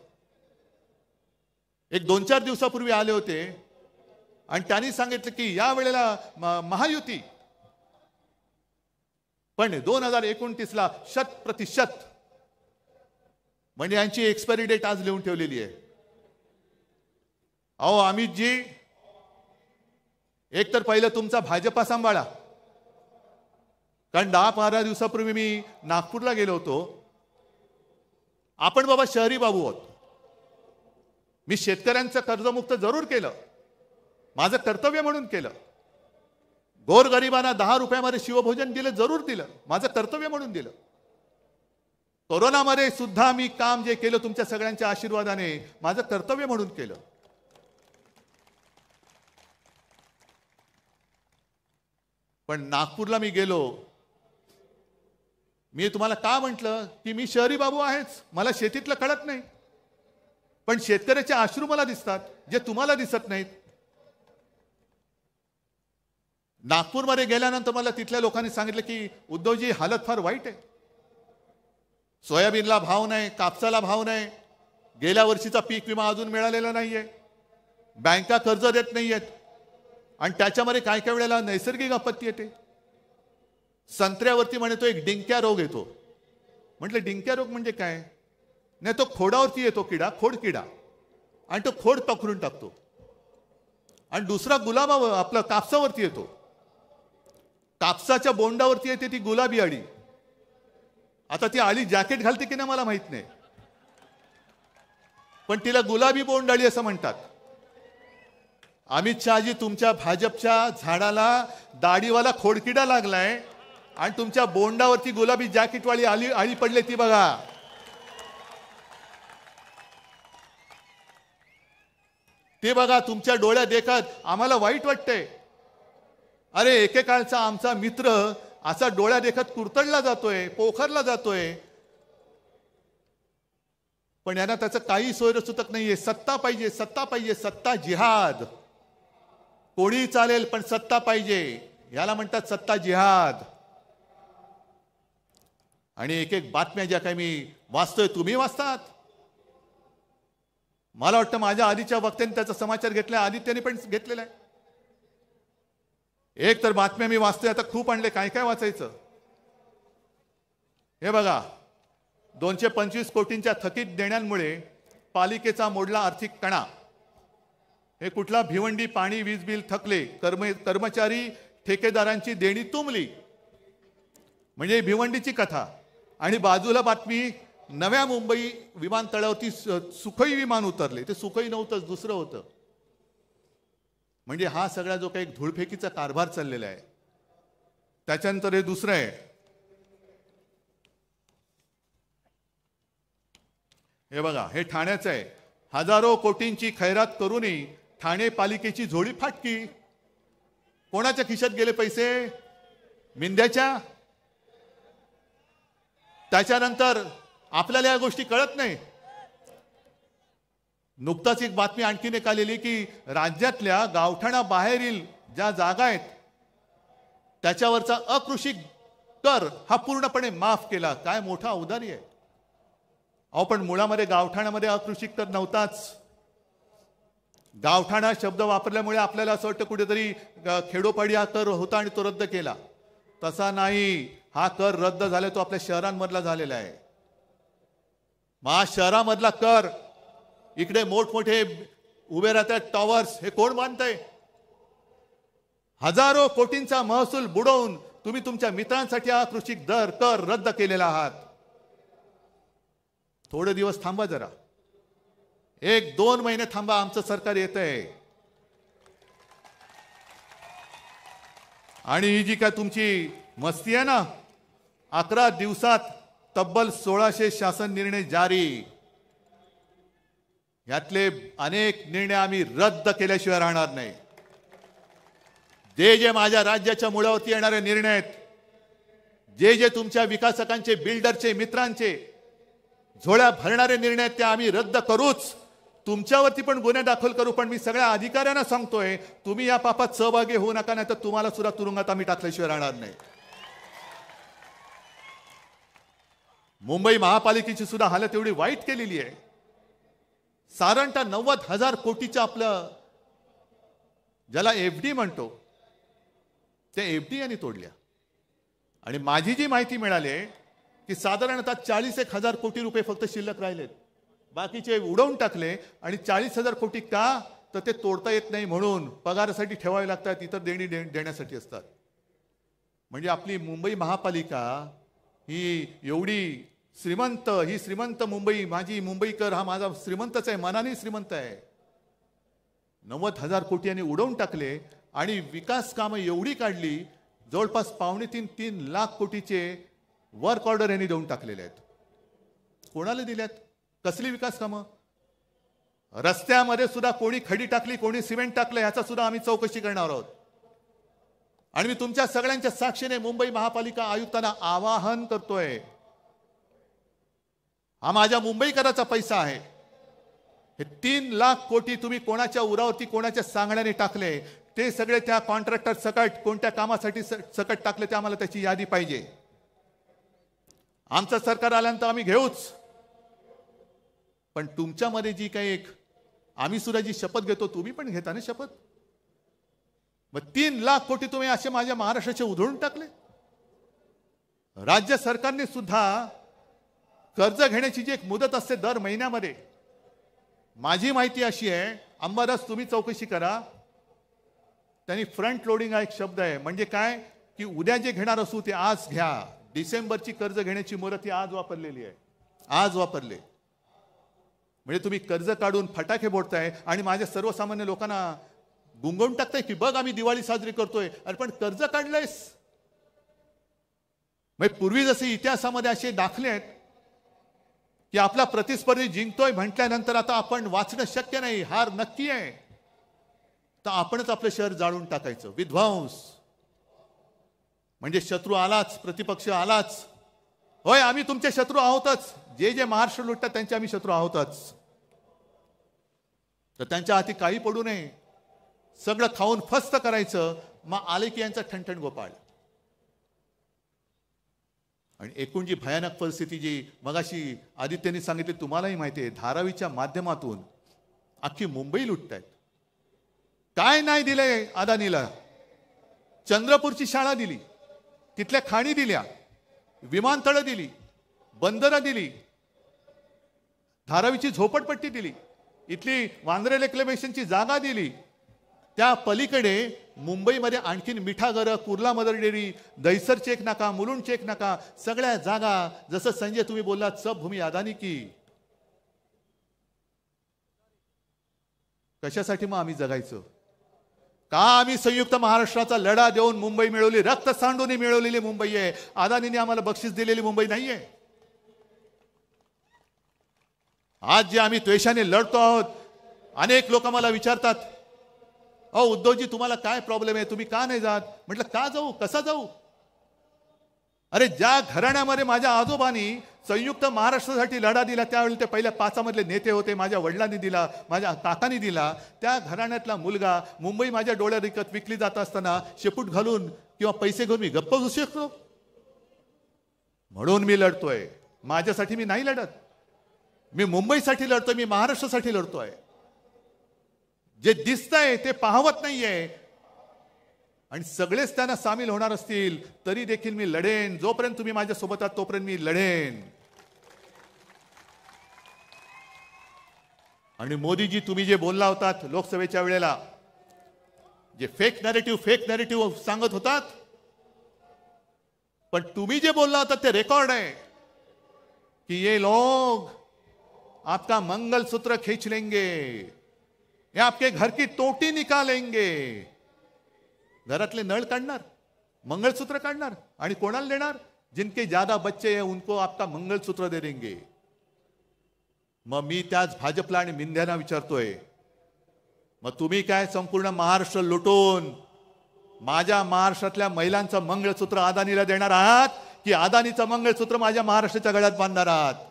एक दोन चार दिवसापूर्वी आले होते आणि त्यांनी सांगितलं की या वेळेला महायुती पण दोन हजार एकोणतीसला शत प्रतिशत म्हणजे यांची एक्सपायरी डेट आज लिहून ठेवलेली आहे अहो अमितजी एक तर पहिलं तुमचा भाजपा सांभाळा कारण दहा पंधरा दिवसापूर्वी मी नागपूरला गेलो होतो आपण बाबा शहरी बाबू आहोत मी शेतकऱ्यांचं कर्जमुक्त जरूर केलं माझं कर्तव्य म्हणून केलं गोरगरिबांना दहा रुपयामध्ये शिवभोजन दिलं जरूर दिलं माझं कर्तव्य म्हणून दिलं कोरोनामध्ये सुद्धा मी काम जे केलं तुमच्या सगळ्यांच्या आशीर्वादाने माझं कर्तव्य म्हणून केलं पण नागपूरला मी गेलो मी तुम्हाला का म्हटलं की मी शहरी बाबू आहेच मला शेतीतलं कळत नाही पण शेतकऱ्याचे आश्रू मला दिसतात जे तुम्हाला दिसत नाहीत नागपूरमध्ये गेल्यानंतर मला तिथल्या लोकांनी सांगितलं की उद्धवजी हालत फार वाईट आहे सोयाबीनला भाव नाही कापसाला भाव नाही गेल्या वर्षीचा पीक विमा अजून मिळालेला नाहीये बँका कर्ज देत नाही आहेत आणि त्याच्यामध्ये काय काय वेळेला नैसर्गिक आपत्ती येते संत्र्यावरती म्हणे तो एक डिंक्या रोग येतो म्हटलं डिंक्या रोग म्हणजे काय नाही तो खोडावरती येतो किडा खोड किडा आणि तो खोड पकडून टाकतो आणि दुसरा गुलाबा आपला कापसावरती येतो कापसाच्या बोंडावरती येते ती गुलाबी आळी आता ती अळी जॅकेट घालते की नाही मला माहित नाही पण तिला गुलाबी बोंड आळी असं म्हणतात अमित शहाजी तुमच्या भाजपच्या झाडाला दाढीवाला खोडकिडा लागलाय आणि तुमच्या बोंडावरती गुलाबी जॅकेटवाळी आली आळी पडले ती बघा ते बघा तुमच्या डोळ्या देखत आम्हाला वाईट वाटतंय अरे एकेकाळचा आमचा मित्र असा डोळ्या देखत कुरतडला जातोय पोखरला जातोय पण यांना त्याचं काही सुतक नाहीये सत्ता पाहिजे सत्ता पाहिजे सत्ता जिहाद कोणी चालेल पण सत्ता पाहिजे याला म्हणतात सत्ता जिहाद आणि एक एक बातम्या ज्या काही मी वाचतोय तुम्ही वाचतात मला वाटतं माझ्या आधीच्या वक्त्याने त्याचा समाचार घेतला आधी त्याने पण घेतलेला आहे एक तर बातम्या मी वाचतोय आता खूप आणले काय काय वाचायचं हे बघा दोनशे पंचवीस कोटींच्या थकीत देण्यांमुळे पालिकेचा मोडला आर्थिक कणा हे कुठला भिवंडी पाणी वीज बिल थकले कर्म कर्मचारी ठेकेदारांची देणी तुंबली म्हणजे भिवंडीची कथा आणि बाजूला बातमी नव्या मुंबई विमानतळावरती सुखई विमान उतरले ते सुखई नव्हतंच दुसरं होतं म्हणजे हा सगळा जो काही धुळफेकीचा कारभार चाललेला आहे त्याच्यानंतर हे दुसरं आहे हे बघा हे ठाण्याचं आहे हजारो कोटींची खैरात करूनही ठाणे पालिकेची झोडी फाटकी कोणाच्या खिशात गेले पैसे मिंद्याच्या त्याच्यानंतर आपल्याला या गोष्टी कळत नाही नुकताच एक बातमी आणखीन एक आलेली की राज्यातल्या गावठाणा ज्या जागा आहेत त्याच्यावरचा अकृषी कर हा पूर्णपणे माफ केला काय मोठा औदारी आहे अहो पण मुळामध्ये गावठाणामध्ये अकृषिक कर नव्हताच गावठाणा शब्द वापरल्यामुळे आपल्याला असं वाटतं कुठेतरी खेडोपाडी हा कर होता आणि तो रद्द केला तसा नाही हा कर रद्द झाला तो आपल्या शहरांमधला झालेला आहे महा शहरामधला कर इकडे मोठमोठे उभे राहतात टॉवर्स हे कोण मानतंय हजारो कोटींचा महसूल बुडवून तुम्ही तुमच्या मित्रांसाठी हा कृषी दर कर रद्द केलेला आहात थोडे दिवस थांबा जरा एक दोन महिने थांबा आमचं सरकार येत आहे आणि ही जी काय तुमची मस्ती आहे ना अकरा दिवसात तब्बल सोळाशे शासन निर्णय जारी यातले अनेक निर्णय आम्ही रद्द केल्याशिवाय राहणार नाही जे जे माझ्या राज्याच्या मुळावरती येणारे निर्णय आहेत जे जे तुमच्या विकासकांचे बिल्डरचे मित्रांचे झोळ्या भरणारे निर्णय ते आम्ही रद्द करूच तुमच्यावरती पण गुन्हे दाखल करू पण मी सगळ्या अधिकाऱ्यांना सांगतोय तुम्ही या पापात सहभागी होऊ नका नाही तर तुम्हाला सुद्धा तुरुंगात आम्ही टाकल्याशिवाय राहणार नाही मुंबई महापालिकेची सुद्धा हालत एवढी वाईट केलेली आहे साधारणतः नव्वद हजार कोटीचं आपलं ज्याला एफ डी म्हणतो त्या एफ डी यांनी तोडल्या आणि माझी जी माहिती मिळाली की साधारणतः चाळीस एक हजार कोटी रुपये फक्त शिल्लक राहिलेत बाकीचे उडवून टाकले आणि चाळीस हजार कोटी का तर ते तोडता येत नाही म्हणून पगारासाठी ठेवावे लागतात इतर देणी देण्यासाठी असतात म्हणजे आपली मुंबई महापालिका ही एवढी श्रीमंत ही श्रीमंत मुंबई माझी मुंबईकर हा माझा श्रीमंतच आहे मनाने श्रीमंत आहे नव्वद हजार कोटी यांनी उडवून टाकले आणि विकास कामं एवढी काढली जवळपास पावणे तीन तीन लाख कोटीचे वर्क ऑर्डर यांनी देऊन टाकलेले आहेत कोणाला दिल्यात कसली विकास कामं रस्त्यामध्ये सुद्धा कोणी खडी टाकली कोणी सिमेंट टाकलं ह्याचा सुद्धा आम्ही चौकशी करणार आहोत आणि मी तुमच्या सगळ्यांच्या साक्षीने मुंबई महापालिका आयुक्तांना आवाहन करतोय हा माझ्या मुंबईकरांचा पैसा आहे हे तीन लाख कोटी तुम्ही कोणाच्या उरावरती कोणाच्या सांगण्याने टाकले ते सगळे त्या कॉन्ट्रॅक्टर सकट कोणत्या कामासाठी सकट टाकले ते आम्हाला त्याची यादी पाहिजे आमचं सरकार आल्यानंतर आम्ही घेऊच पण तुमच्यामध्ये जी काही एक आम्ही सुद्धा जी शपथ घेतो तुम्ही पण घेता ना शपथ मग तीन लाख कोटी तुम्ही असे माझ्या महाराष्ट्राचे उधळून टाकले राज्य सरकारने सुद्धा कर्ज घेण्याची जी एक मुदत असते दर महिन्यामध्ये माझी माहिती अशी आहे अंबादास तुम्ही चौकशी करा त्यांनी फ्रंट लोडिंग हा एक शब्द आहे म्हणजे काय की उद्या जे घेणार असू ते आज घ्या डिसेंबरची कर्ज घेण्याची मुदत ही आज वापरलेली आहे आज वापरले म्हणजे तुम्ही कर्ज काढून फटाके बोडताय आणि माझ्या सर्वसामान्य लोकांना गुंगवून टाकताय की बघ आम्ही दिवाळी साजरी करतोय अरे पण कर्ज काढलंयस म्हणजे पूर्वी जसे इतिहासामध्ये असे दाखले आहेत की आपला प्रतिस्पर्धी जिंकतोय म्हटल्यानंतर आता आपण वाचणं शक्य नाही हार नक्की आहे तर आपणच आपलं शहर जाळून टाकायचं विध्वंस म्हणजे शत्रू आलाच प्रतिपक्ष आलाच होय आम्ही तुमचे शत्रू आहोतच जे जे महाराष्ट्र लुटतात त्यांचे आम्ही शत्रू आहोतच तर त्यांच्या हाती काही पडू नये सगळं खाऊन फस्त करायचं मग आले की यांचा ठणठण गोपाळ आणि एकूण जी भयानक परिस्थिती जी मगाशी आदित्यने सांगितली तुम्हालाही माहिती आहे धारावीच्या माध्यमातून अख्खी मुंबई लुटत आहेत काय नाही दिलंय अदानीला चंद्रपूरची शाळा दिली तिथल्या खाणी दिल्या विमानतळं दिली बंदरं दिली धारावीची झोपडपट्टी दिली इथली वांद्रे रेक्लेमेशनची जागा दिली त्या पलीकडे मुंबईमध्ये आणखीन Mithagar Kurla Mother Dairy Dahisar check Naka Mulund check नाका सगळ्या जागा जसं संजय तुम्ही बोललात सब भूमी अदानी की कशासाठी मग आम्ही जगायचं का आम्ही संयुक्त महाराष्ट्राचा लढा देऊन मुंबई मिळवली रक्त सांडून मिळवलेली मुंबई आहे अदानीने आम्हाला बक्षीस दिलेली मुंबई नाहीये आज जे आम्ही त्वेषाने लढतो आहोत अनेक लोक मला विचारतात अहो उद्धवजी तुम्हाला काय प्रॉब्लेम आहे तुम्ही का नाही जात म्हटलं का जाऊ कसा जाऊ अरे ज्या घराण्यामध्ये माझ्या आजोबांनी संयुक्त महाराष्ट्रासाठी लढा दिला त्यावेळी ते पहिल्या पाचामधले नेते होते माझ्या वडिलांनी दिला माझ्या काकांनी दिला त्या घराण्यातला मुलगा मुंबई माझ्या डोळ्या विकत विकली जात असताना शेपूट घालून किंवा पैसे घेऊन मी गप्प घुसू शकतो म्हणून मी लढतोय माझ्यासाठी मी नाही लढत मी मुंबईसाठी लढतोय मी महाराष्ट्रासाठी लढतोय जे दिसतंय ते पाहवत नाहीये आणि सगळेच त्यांना सामील होणार असतील तरी देखील मी लढेन जोपर्यंत तुम्ही माझ्या सोबत आहात तोपर्यंत मी लढेन आणि मोदीजी तुम्ही जे बोलला होतात लोकसभेच्या वेळेला जे फेक नॅरेटिव्ह फेक नॅरेटिव्ह सांगत होतात पण तुम्ही जे बोलला होता ते रेकॉर्ड आहे की ये लोग आपका मंगलसूत्र खेच लेंगे हे आपके घर की तोटी निकालेंगे घरातले नळ काढणार मंगळसूत्र काढणार आणि कोणाला देणार जिनके ज्यादा बच्चे आहे उनको आपका मंगळसूत्र दे देंगे मग मी त्याच भाजपला आणि मिंध्याना विचारतोय मग तुम्ही काय संपूर्ण महाराष्ट्र लुटून माझ्या महाराष्ट्रातल्या महिलांचं मंगळसूत्र अदानीला देणार आहात की अदानीचं मंगळसूत्र माझ्या महाराष्ट्राच्या गळ्यात बांधणार आहात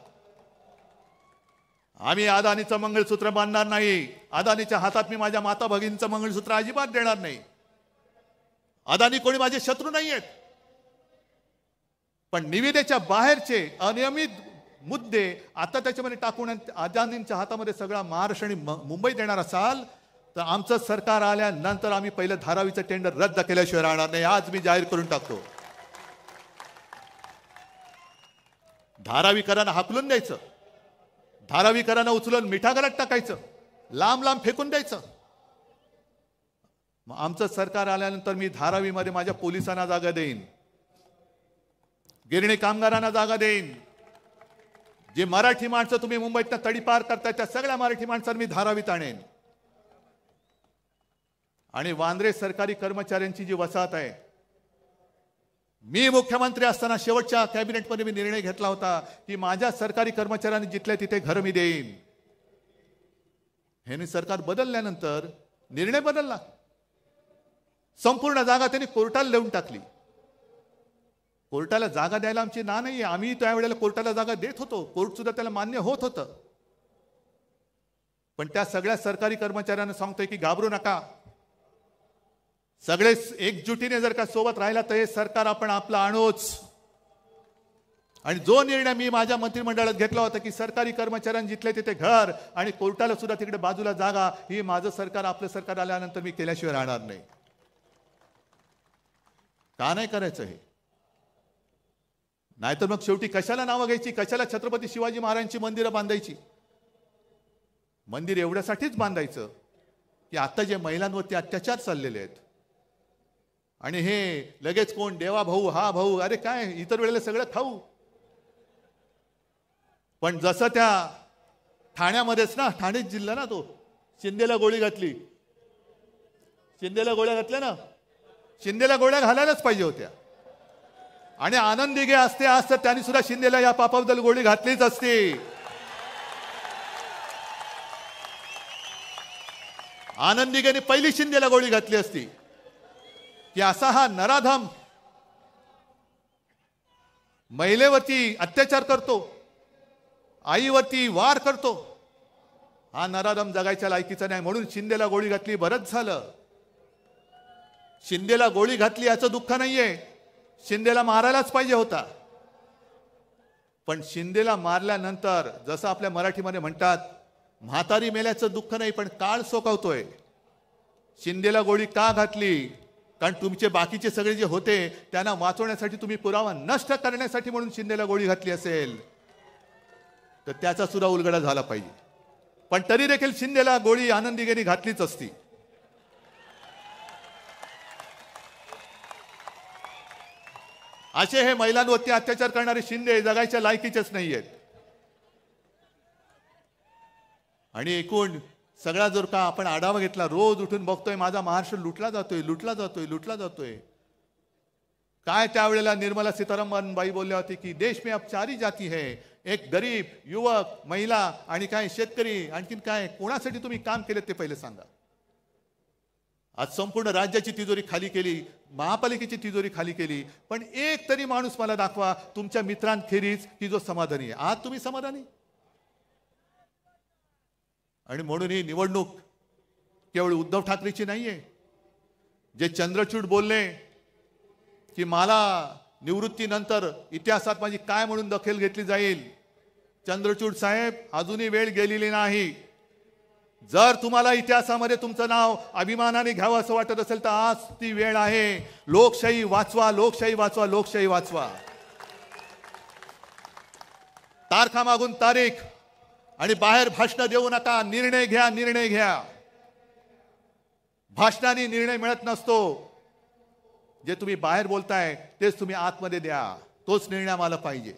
आम्ही अदानीचं मंगळसूत्र बांधणार नाही अदानीच्या हातात मी माझ्या माता भगिनीचं मंगळसूत्र अजिबात देणार नाही अदानी कोणी माझे शत्रू नाही आहेत पण निविदेच्या बाहेरचे अनियमित मुद्दे आता त्याच्यामध्ये टाकून अदानींच्या हातामध्ये सगळा महाराष्ट्र आणि मुंबई देणार असाल तर आमचं सरकार आल्यानंतर आम्ही पहिलं धारावीचं टेंडर रद्द केल्याशिवाय राहणार नाही आज मी जाहीर करून टाकतो धारावीकरांना हाकलून द्यायचं धारावीकरांना उचलून मिठागरात टाकायचं लांब लांब फेकून द्यायचं मग आमचं सरकार आल्यानंतर मी धारावीमध्ये माझ्या पोलिसांना जागा देईन गिरणी कामगारांना जागा देईन जे मराठी माणसं तुम्ही मुंबईतनं तडीपार करताय त्या सगळ्या मराठी माणसांना मी धारावीत आणेन आणि वांद्रे सरकारी कर्मचाऱ्यांची जी वसाहत आहे मी मुख्यमंत्री असताना शेवटच्या कॅबिनेटमध्ये मी निर्णय घेतला होता की माझ्या सरकारी कर्मचाऱ्यांनी जिथल्या तिथे घर मी देईन यांनी सरकार बदलल्यानंतर निर्णय बदलला संपूर्ण जागा त्यांनी कोर्टाला देऊन टाकली कोर्टाला जागा द्यायला आमची ना नाही आम्ही त्यावेळेला कोर्टाला जागा देत होतो कोर्ट सुद्धा त्याला मान्य होत होतं पण त्या सगळ्या सरकारी कर्मचाऱ्यांना सांगतोय की घाबरू नका सगळे एकजुटीने जर का सोबत राहिला तर हे सरकार आपण आपलं आणूच आणि जो निर्णय मी माझ्या मंत्रिमंडळात घेतला होता की सरकारी कर्मचाऱ्यांनी जिथले तिथे घर आणि कोर्टाला सुद्धा तिकडे बाजूला जागा ही माझं सरकार आपलं सरकार आल्यानंतर मी केल्याशिवाय राहणार नाही का नाही करायचं हे नाहीतर मग शेवटी कशाला नावं घ्यायची कशाला छत्रपती शिवाजी महाराजांची मंदिरं बांधायची मंदिर एवढ्यासाठीच बांधायचं की आता जे महिलांवरती अत्याचार चाललेले आहेत आणि हे लगेच कोण देवा भाऊ हा भाऊ अरे काय इतर वेळेला सगळं खाऊ पण जसं त्या ठाण्यामध्येच ना ठाणेच जिल्हा ना तो शिंदेला गोळी घातली शिंदेला गोळ्या घातल्या ना शिंदेला गोळ्या घालायलाच पाहिजे होत्या आणि आनंद दिघे असते आज तर त्यांनी सुद्धा शिंदेला या पापाबद्दल गोळी घातलीच असती आनंद दिघेने पहिली शिंदेला गोळी घातली असती की असा हा नराधम महिलेवरती अत्याचार करतो आईवरती वार करतो हा नरादम जगायच्या लायकीचा नाही म्हणून शिंदेला गोळी घातली बरंच झालं शिंदेला गोळी घातली याचं दुःख नाहीये शिंदेला मारायलाच पाहिजे होता पण शिंदेला मारल्यानंतर जसं आपल्या मराठीमध्ये म्हणतात म्हातारी मेल्याचं दुःख नाही पण काळ सोकवतोय शिंदेला गोळी का घातली कारण तुमचे बाकीचे सगळे जे होते त्यांना वाचवण्यासाठी तुम्ही पुरावा नष्ट करण्यासाठी म्हणून शिंदेला गोळी घातली असेल तर त्याचा सुद्धा उलगडा झाला पाहिजे पण तरी देखील शिंदेला गोळी आनंदीगिरी घातलीच असती असे हे महिलांवरती अत्याचार करणारे शिंदे जगायच्या लायकीचेच नाही आहेत आणि एकूण सगळा जर का आपण आढावा घेतला रोज उठून बघतोय माझा महाराष्ट्र लुटला जातोय लुटला जातोय लुटला जातोय काय त्यावेळेला निर्मला सीतारामन बाई बोलल्या होती की देश में अपचारी जाती है एक गरीब युवक महिला आणि काय शेतकरी आणखीन काय कोणासाठी तुम्ही काम केले ते पहिले सांगा आज संपूर्ण राज्याची तिजोरी खाली केली महापालिकेची तिजोरी खाली केली पण एक तरी माणूस मला दाखवा तुमच्या मित्रांखेरीज की जो समाधानी आहे आज तुम्ही समाधानी आणि म्हणून ही निवडणूक केवळ उद्धव ठाकरेची नाहीये जे चंद्रचूड बोलले की मला निवृत्तीनंतर इतिहासात माझी काय म्हणून दखल घेतली जाईल चंद्रचूड साहेब अजूनही वेळ गेलेली नाही जर तुम्हाला इतिहासामध्ये तुमचं नाव अभिमानाने घ्यावं असं वाटत असेल तर आज ती वेळ आहे लोकशाही वाचवा लोकशाही वाचवा लोकशाही वाचवा तारखा मागून तारीख आणि बाहेर भाषण देऊ नका निर्णय घ्या निर्णय घ्या भाषणाने निर्णय मिळत नसतो जे तुम्ही बाहेर बोलताय तेच तुम्ही आतमध्ये द्या तोच निर्णय आम्हाला पाहिजे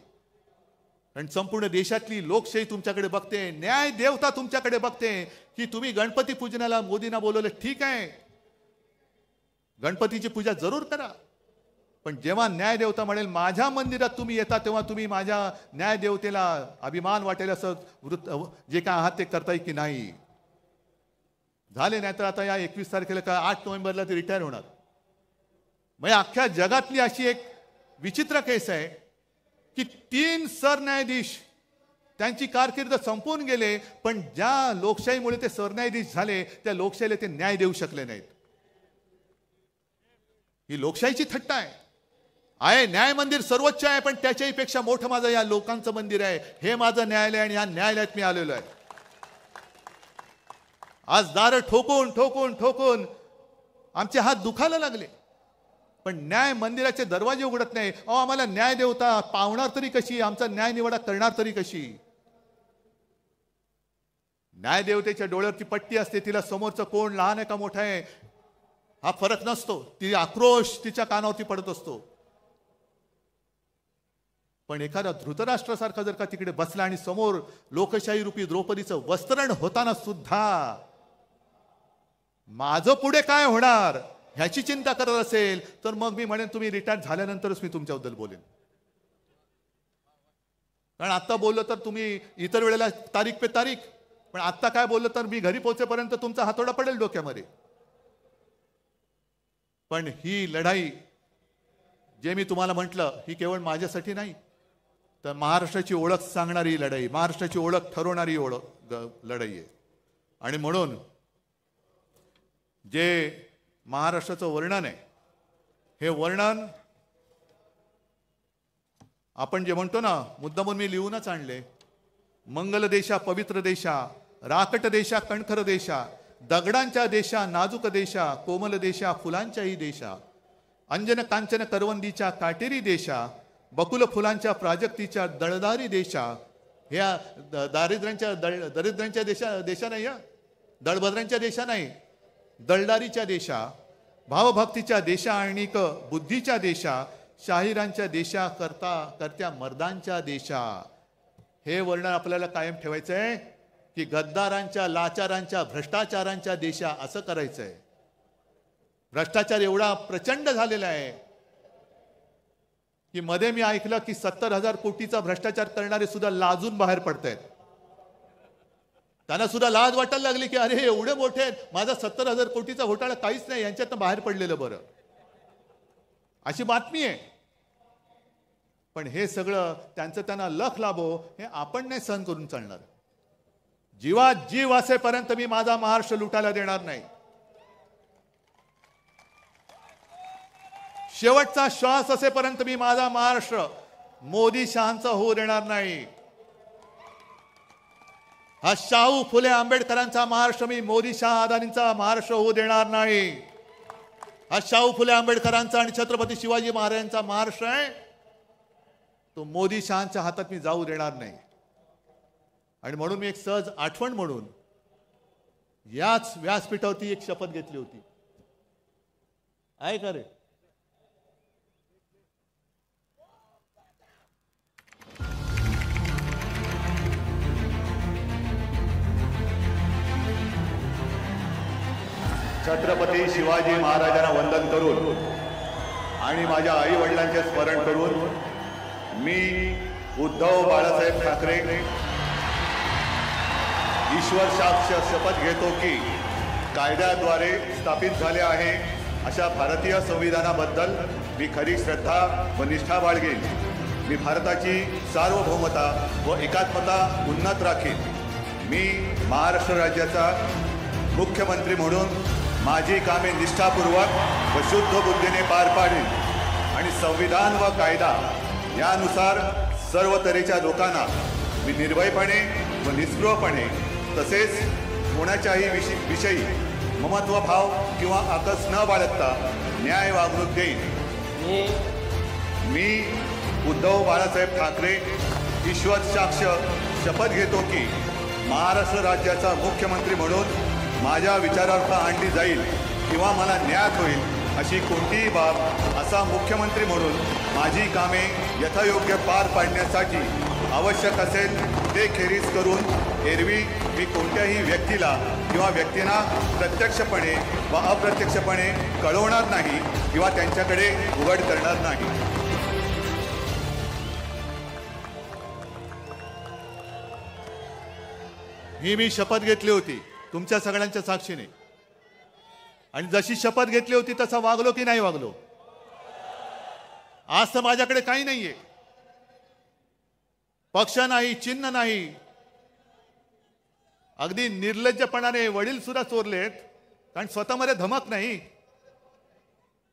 आणि संपूर्ण देशातली लोकशाही तुमच्याकडे बघते न्याय देवता तुमच्याकडे बघते की तुम्ही गणपती पूजनाला मोदींना बोलवलं ठीक आहे गणपतीची पूजा जरूर करा पण जेव्हा न्यायदेवता म्हणेल माझ्या मंदिरात तुम्ही येता तेव्हा तुम्ही माझ्या न्यायदेवतेला अभिमान वाटेल असं वृत्त जे काय आहात ते करताय की नाही झाले नाही तर आता या एकवीस तारखेला काय आठ नोव्हेंबरला ते रिटायर होणार म्हणजे अख्ख्या जगातली अशी एक विचित्र केस आहे की तीन सरन्यायाधीश त्यांची कारकीर्द संपून गेले पण ज्या लोकशाहीमुळे ते सरन्यायाधीश झाले त्या लोकशाहीला ते न्याय देऊ शकले नाहीत ही लोकशाहीची थट्टा आहे आहे न्याय मंदिर सर्वोच्च आहे पण त्याच्याही पेक्षा मोठं माझं या लोकांचं मंदिर आहे हे माझं न्यायालय आणि या न्यायालयात मी आलेलो आहे आज दारं ठोकून ठोकून ठोकून आमचे हात दुखायला लागले पण न्याय मंदिराचे दरवाजे उघडत नाही अहो आम्हाला न्याय देवता पावणार तरी कशी आमचा न्याय निवडा करणार तरी कशी न्याय देवतेच्या डोळ्यावरची पट्टी असते तिला समोरचं कोण लहान आहे का मोठा आहे हा फरक नसतो ती आक्रोश तिच्या कानावरती पडत असतो पण एखादा धृतराष्ट्रासारखा जर का तिकडे बसला आणि समोर लोकशाही रूपी द्रौपदीचं वस्त्रण होताना सुद्धा माझं पुढे काय होणार ह्याची चिंता करत असेल तर मग मी म्हणेन तुम्ही रिटायर झाल्यानंतरच मी तुमच्याबद्दल बोलेन कारण आत्ता बोललं तर तुम्ही इतर वेळेला तारीख पे तारीख पण आत्ता काय बोललं तर मी घरी पोहोचेपर्यंत तुमचा हातोडा पडेल डोक्यामध्ये पण ही लढाई जे मी तुम्हाला म्हटलं ही केवळ माझ्यासाठी नाही तर महाराष्ट्राची ओळख सांगणारी लढाई महाराष्ट्राची ओळख ठरवणारी ओळख लढाई आहे आणि म्हणून जे महाराष्ट्राचं वर्णन आहे हे वर्णन आपण जे म्हणतो ना मुद्दामून मी लिहूनच आणले मंगल देशा पवित्र देशा राकट देशा कणखर देशा दगडांच्या देशा नाजूक देशा कोमल देशा फुलांच्याही देशा अंजन कांचन करवंदीच्या काटेरी देशा बकुल फुलांच्या प्राजक्तीच्या दळदारी देशा ह्या दारिद्र्यांच्या दळ दरिद्र्यांच्या देशा देशा नाही या दळभद्रांच्या देशा नाही दलदारीच्या देशा भावभक्तीच्या देशा आणि बुद्धीच्या देशा शाहिरांच्या देशा करता करत्या मर्दांच्या देशा हे वर्णन आपल्याला कायम ठेवायचं आहे की गद्दारांच्या लाचारांच्या भ्रष्टाचारांच्या देशा असं करायचं आहे भ्रष्टाचार एवढा प्रचंड झालेला आहे की मध्ये मी ऐकलं की सत्तर हजार कोटीचा भ्रष्टाचार करणारे सुद्धा लाजून बाहेर पडत आहेत त्यांना सुद्धा लाज वाटायला लागली की अरे एवढे मोठे आहेत माझा सत्तर हजार कोटीचा घोटाळा काहीच नाही यांच्यातनं बाहेर पडलेलं बरं अशी बातमी आहे पण हे सगळं त्यांचं त्यांना लख लाभो हे आपण नाही सहन करून चालणार जीवात जीव असेपर्यंत मी माझा महाराष्ट्र लुटायला देणार नाही शेवटचा श्वास असेपर्यंत मी माझा महाराष्ट्र मोदी शहांचा होऊ देणार नाही हा शाहू फुले आंबेडकरांचा महाराष्ट्र मी मोदी शाह अदानींचा महाराष्ट्र होऊ देणार नाही हा शाहू फुले आंबेडकरांचा आणि छत्रपती शिवाजी महाराजांचा महाराष्ट्र आहे तो मोदी शहाच्या हातात मी जाऊ देणार नाही आणि म्हणून मी एक सहज आठवण म्हणून याच व्यासपीठावरती एक शपथ घेतली होती आहे रे छत्रपती शिवाजी महाराजांना वंदन करून आणि माझ्या आई वडिलांचे स्मरण करून मी उद्धव बाळासाहेब ठाकरे ईश्वर साक्ष शपथ घेतो की कायद्याद्वारे स्थापित झाले आहे अशा भारतीय संविधानाबद्दल मी खरी श्रद्धा व निष्ठा बाळगेन मी भारताची सार्वभौमता व एकात्मता उन्नत राखेन मी महाराष्ट्र राज्याचा मुख्यमंत्री म्हणून माझी कामे निष्ठापूर्वक व शुद्ध बुद्धीने पार पाडेन आणि संविधान व कायदा यानुसार सर्व तऱ्हेच्या लोकांना मी निर्भयपणे व निस्पृहपणे तसेच कोणाच्याही विषयी विषयी भाव किंवा आकस न बाळगता न्याय वागणूक देईन मी उद्धव बाळासाहेब ठाकरे ईश्वर साक्ष शपथ घेतो की महाराष्ट्र राज्याचा मुख्यमंत्री म्हणून माझ्या विचारार्थ आणली जाईल किंवा मला ज्ञात होईल अशी कोणतीही बाब असा मुख्यमंत्री म्हणून माझी कामे यथायोग्य पार पाडण्यासाठी आवश्यक असेल ते खेरीज करून एरवी मी कोणत्याही व्यक्तीला किंवा व्यक्तींना प्रत्यक्षपणे व अप्रत्यक्षपणे कळवणार नाही किंवा त्यांच्याकडे उघड करणार नाही ही मी शपथ घेतली होती तुमच्या सगळ्यांच्या साक्षीने आणि जशी शपथ घेतली होती तसा वागलो की नाही वागलो आज तर माझ्याकडे काही नाहीये पक्ष नाही चिन्ह नाही अगदी निर्लज्जपणाने वडील सुद्धा चोरलेत कारण स्वतःमध्ये धमक नाही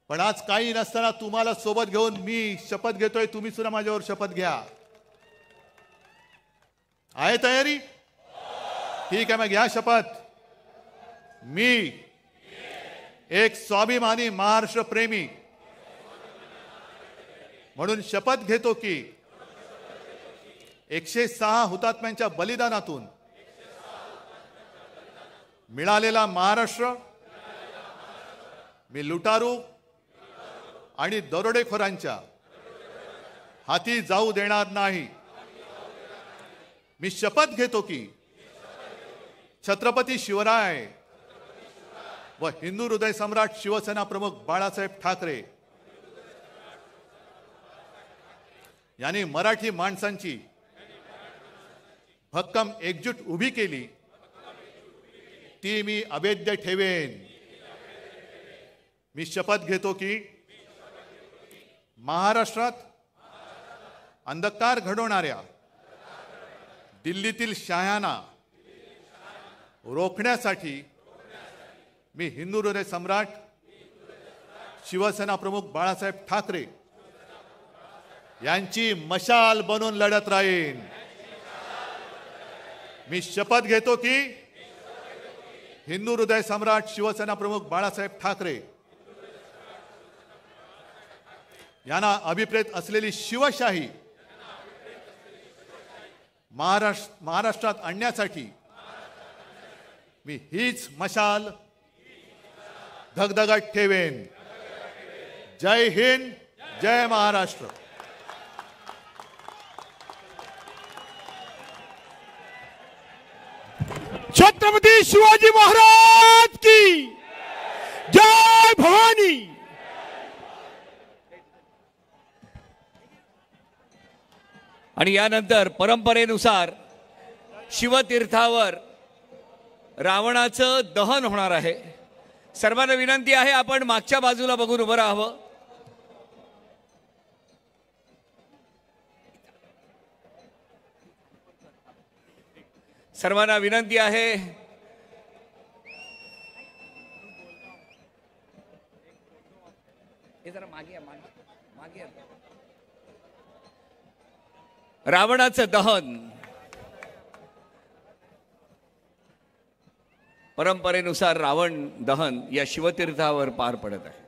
पण आज काही नसताना तुम्हाला सोबत घेऊन मी शपथ घेतोय तुम्ही सुद्धा माझ्यावर शपथ घ्या आहे तयारी ठीक आहे मग घ्या शपथ मी एक स्वाभिमानी महाराष्ट्र प्रेमी म्हणून शपथ घेतो की एकशे सहा हुतात्म्यांच्या बलिदानातून मिळालेला महाराष्ट्र मी लुटारू आणि दरोडेखोरांच्या हाती जाऊ देणार नाही मी शपथ घेतो की छत्रपती शिवराय व हिंदू हृदय सम्राट शिवसेना प्रमुख बाळासाहेब ठाकरे यांनी मराठी माणसांची भक्कम एकजूट उभी केली ती मी अवैध ठेवेन मी शपथ घेतो की महाराष्ट्रात अंधकार घडवणाऱ्या दिल्लीतील शहाना रोखण्यासाठी मी हिंदू हृदय सम्राट शिवसेना प्रमुख बाळासाहेब ठाकरे यांची मशाल बनून लढत राहीन मी शपथ घेतो की हिंदू हृदय सम्राट शिवसेना प्रमुख बाळासाहेब ठाकरे यांना अभिप्रेत असलेली शिवशाही महाराष्ट्र महाराष्ट्रात आणण्यासाठी मी हीच मशाल धगधगत ठेवेन जय हिंद जय महाराष्ट्र छत्रपती शिवाजी महाराज की जय भवानी आणि यानंतर परंपरेनुसार शिवतीर्थावर रावणाचं दहन होणार आहे सर्वांना विनंती आहे आपण मागच्या बाजूला बघून उभं राहावं सर्वांना विनंती आहे रावणाचं दहन परंपरेनुसार रावण दहन या शिवतीर्थावर पार पडत आहे